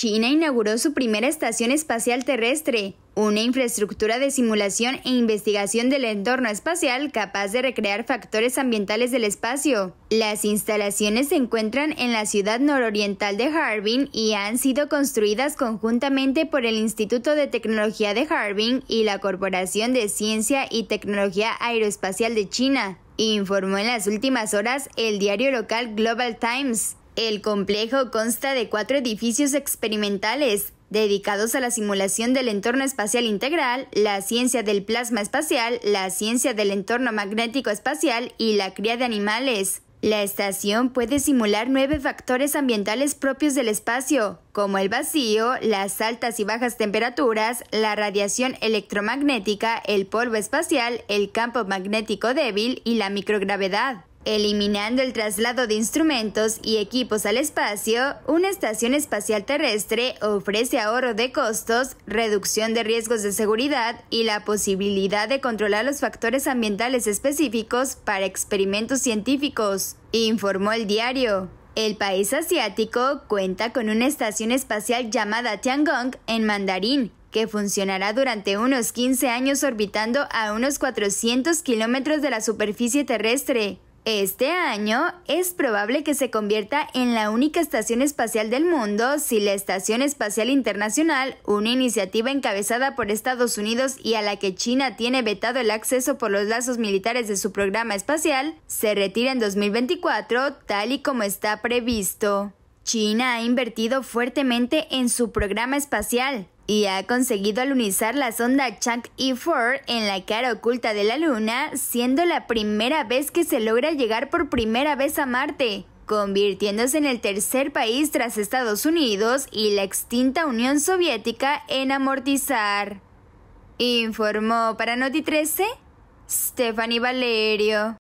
China inauguró su primera estación espacial terrestre, una infraestructura de simulación e investigación del entorno espacial capaz de recrear factores ambientales del espacio. Las instalaciones se encuentran en la ciudad nororiental de Harbin y han sido construidas conjuntamente por el Instituto de Tecnología de Harbin y la Corporación de Ciencia y Tecnología Aeroespacial de China, informó en las últimas horas el diario local Global Times. El complejo consta de cuatro edificios experimentales dedicados a la simulación del entorno espacial integral, la ciencia del plasma espacial, la ciencia del entorno magnético espacial y la cría de animales. La estación puede simular nueve factores ambientales propios del espacio, como el vacío, las altas y bajas temperaturas, la radiación electromagnética, el polvo espacial, el campo magnético débil y la microgravedad eliminando el traslado de instrumentos y equipos al espacio, una estación espacial terrestre ofrece ahorro de costos, reducción de riesgos de seguridad y la posibilidad de controlar los factores ambientales específicos para experimentos científicos, informó el diario. El país asiático cuenta con una estación espacial llamada Tiangong en mandarín, que funcionará durante unos 15 años orbitando a unos 400 kilómetros de la superficie terrestre. Este año es probable que se convierta en la única estación espacial del mundo si la Estación Espacial Internacional, una iniciativa encabezada por Estados Unidos y a la que China tiene vetado el acceso por los lazos militares de su programa espacial, se retira en 2024 tal y como está previsto. China ha invertido fuertemente en su programa espacial y ha conseguido alunizar la sonda Chang'e 4 en la cara oculta de la Luna, siendo la primera vez que se logra llegar por primera vez a Marte, convirtiéndose en el tercer país tras Estados Unidos y la extinta Unión Soviética en amortizar. Informó para Noti 13 Stephanie Valerio.